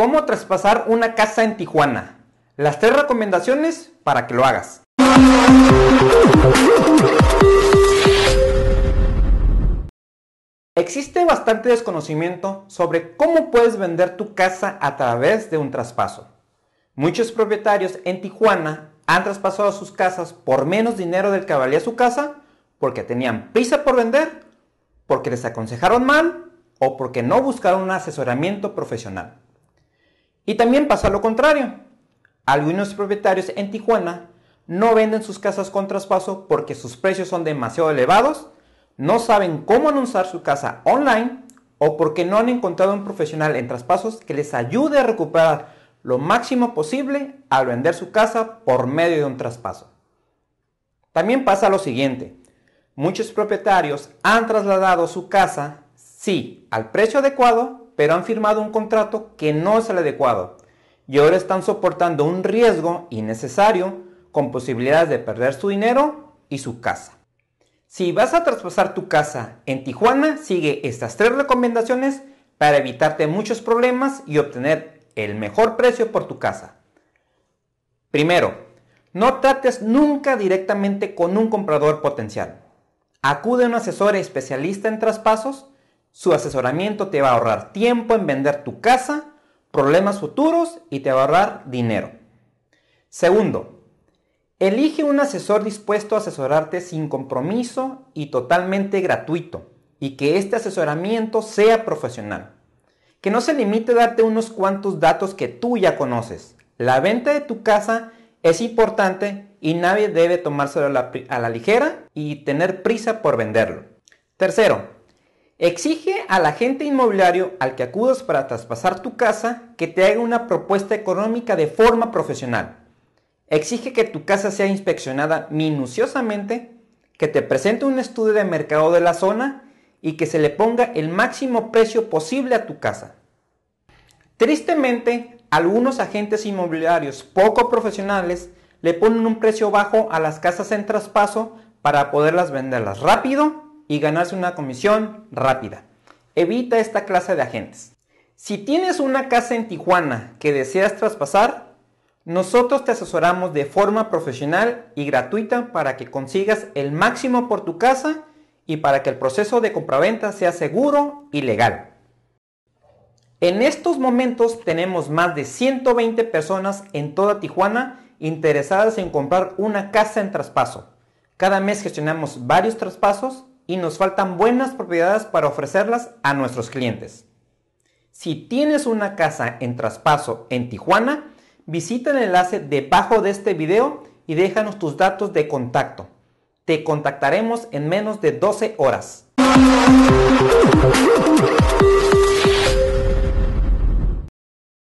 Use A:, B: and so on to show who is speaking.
A: ¿Cómo traspasar una casa en Tijuana? Las tres recomendaciones para que lo hagas. Existe bastante desconocimiento sobre cómo puedes vender tu casa a través de un traspaso. Muchos propietarios en Tijuana han traspasado sus casas por menos dinero del que valía su casa porque tenían prisa por vender, porque les aconsejaron mal o porque no buscaron un asesoramiento profesional. Y también pasa lo contrario. Algunos propietarios en Tijuana no venden sus casas con traspaso porque sus precios son demasiado elevados, no saben cómo anunciar su casa online o porque no han encontrado un profesional en traspasos que les ayude a recuperar lo máximo posible al vender su casa por medio de un traspaso. También pasa lo siguiente. Muchos propietarios han trasladado su casa, sí, al precio adecuado, pero han firmado un contrato que no es el adecuado y ahora están soportando un riesgo innecesario con posibilidades de perder su dinero y su casa. Si vas a traspasar tu casa en Tijuana, sigue estas tres recomendaciones para evitarte muchos problemas y obtener el mejor precio por tu casa. Primero, no trates nunca directamente con un comprador potencial. Acude a un asesor especialista en traspasos su asesoramiento te va a ahorrar tiempo en vender tu casa, problemas futuros y te va a ahorrar dinero. Segundo, elige un asesor dispuesto a asesorarte sin compromiso y totalmente gratuito y que este asesoramiento sea profesional. Que no se limite a darte unos cuantos datos que tú ya conoces. La venta de tu casa es importante y nadie debe tomárselo a la, ligera y tener prisa por venderlo. Tercero, Exige al agente inmobiliario al que acudas para traspasar tu casa que te haga una propuesta económica de forma profesional. Exige que tu casa sea inspeccionada minuciosamente, que te presente un estudio de mercado de la zona y que se le ponga el máximo precio posible a tu casa. Tristemente, algunos agentes inmobiliarios poco profesionales le ponen un precio bajo a las casas en traspaso para poderlas venderlas rápido y ganarse una comisión rápida. Evita esta clase de agentes. Si tienes una casa en Tijuana que deseas traspasar, nosotros te asesoramos de forma profesional y gratuita para que consigas el máximo por tu casa y para que el proceso de compraventa sea seguro y legal. En estos momentos tenemos más de 120 personas en toda Tijuana interesadas en comprar una casa en traspaso. Cada mes gestionamos varios traspasos y nos faltan buenas propiedades para ofrecerlas a nuestros clientes. Si tienes una casa en traspaso en Tijuana, visita el enlace debajo de este video y déjanos tus datos de contacto. Te contactaremos en menos de 12 horas.